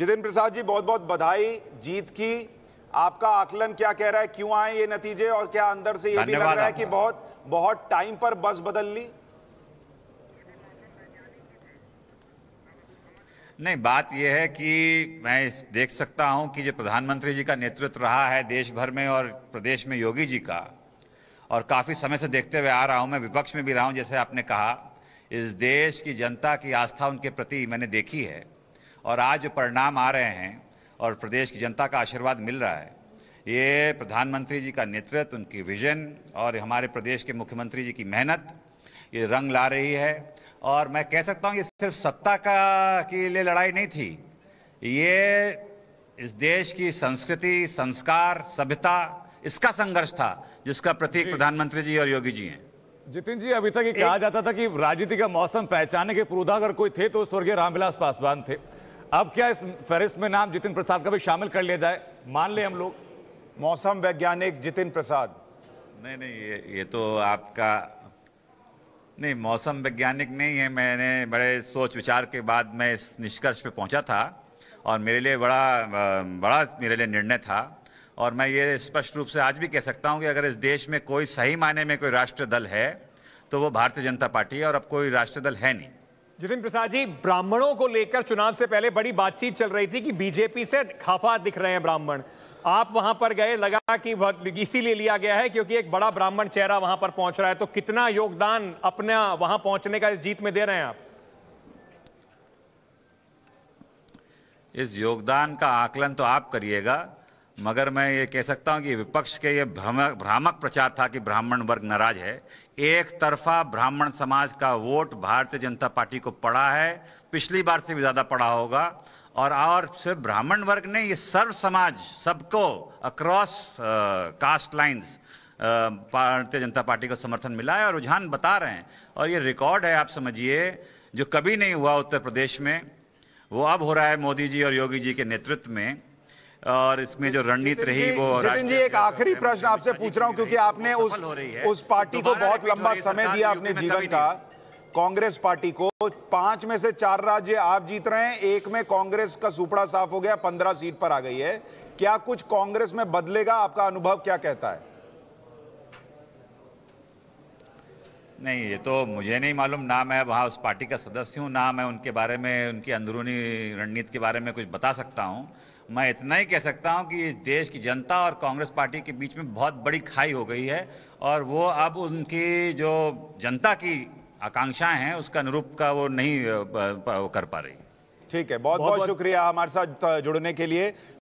जितेंद्र प्रसाद जी बहुत बहुत बधाई जीत की आपका आकलन क्या कह रहा है क्यों आए ये नतीजे और क्या अंदर से ये भी लग रहा है कि बहुत बहुत टाइम पर बस बदल ली नहीं बात यह है कि मैं देख सकता हूं कि जो प्रधानमंत्री जी का नेतृत्व रहा है देश भर में और प्रदेश में योगी जी का और काफ़ी समय से देखते हुए आ रहा हूं मैं विपक्ष में भी रहा हूं जैसे आपने कहा इस देश की जनता की आस्था उनके प्रति मैंने देखी है और आज परिणाम आ रहे हैं और प्रदेश की जनता का आशीर्वाद मिल रहा है ये प्रधानमंत्री जी का नेतृत्व उनकी विजन और हमारे प्रदेश के मुख्यमंत्री जी की मेहनत ये रंग ला रही है और मैं कह सकता हूँ ये सिर्फ सत्ता का के लिए लड़ाई नहीं थी ये इस देश की संस्कृति संस्कार सभ्यता इसका संघर्ष था जिसका प्रतीक प्रधानमंत्री जी और योगी जी हैं जितिन जी अभी तक ये कहा जाता था कि राजनीति का मौसम पहचाने के अगर कोई थे तो स्वर्गीय रामविलास पासवान थे अब क्या इस फहरिस्त में नाम जितिन प्रसाद का भी शामिल कर लिया जाए मान ले हम लोग मौसम वैज्ञानिक जितिन प्रसाद नहीं नहीं ये ये तो आपका नहीं मौसम वैज्ञानिक नहीं है मैंने बड़े सोच विचार के बाद मैं इस निष्कर्ष पे पहुंचा था और मेरे लिए बड़ा बड़ा मेरे लिए निर्णय था और मैं ये स्पष्ट रूप से आज भी कह सकता हूं कि अगर इस देश में कोई सही मायने में कोई राष्ट्रीय दल है तो वो भारतीय जनता पार्टी है और अब कोई राष्ट्रीय दल है नहीं जितिन प्रसाद जी ब्राह्मणों को लेकर चुनाव से पहले बड़ी बातचीत चल रही थी कि बीजेपी से खाफा दिख रहे हैं ब्राह्मण आप वहां पर गए लगा कि इसीलिए लिया गया है क्योंकि एक बड़ा ब्राह्मण चेहरा वहां पर पहुंच रहा है तो कितना योगदान अपना वहां पहुंचने का इस जीत में दे रहे हैं आप इस योगदान का आकलन तो आप करिएगा मगर मैं ये कह सकता हूँ कि विपक्ष के ये भ्रामक भ्रामक प्रचार था कि ब्राह्मण वर्ग नाराज है एक तरफा ब्राह्मण समाज का वोट भारतीय जनता पार्टी को पड़ा है पिछली बार से भी ज़्यादा पड़ा होगा और और सिर्फ ब्राह्मण वर्ग ने ये सर्व समाज सबको अक्रॉस कास्ट लाइंस भारतीय जनता पार्टी को समर्थन मिला है और रुझान बता रहे हैं और ये रिकॉर्ड है आप समझिए जो कभी नहीं हुआ उत्तर प्रदेश में वो अब हो रहा है मोदी जी और योगी जी के नेतृत्व में और इसमें जो रणनीति रही वो जितिन जी एक आखिरी प्रश्न आपसे पूछ रहा हूँ क्योंकि आपने उस उस पार्टी को बहुत लंबा समय दिया अपने जीवन का कांग्रेस पार्टी को पांच में से चार राज्य आप जीत रहे हैं एक में कांग्रेस का सुपड़ा साफ हो गया पंद्रह सीट पर आ गई है क्या कुछ कांग्रेस में बदलेगा आपका अनुभव क्या कहता है नहीं ये तो मुझे नहीं मालूम ना मैं वहाँ उस पार्टी का सदस्य हूँ ना मैं उनके बारे में उनकी अंदरूनी रणनीति के बारे में कुछ बता सकता हूँ मैं इतना ही कह सकता हूं कि इस देश की जनता और कांग्रेस पार्टी के बीच में बहुत बड़ी खाई हो गई है और वो अब उनकी जो जनता की आकांक्षाएं हैं उसका अनुरूप का वो नहीं कर पा रही ठीक है बहुत बहुत, बहुत, बहुत शुक्रिया हमारे साथ जुड़ने के लिए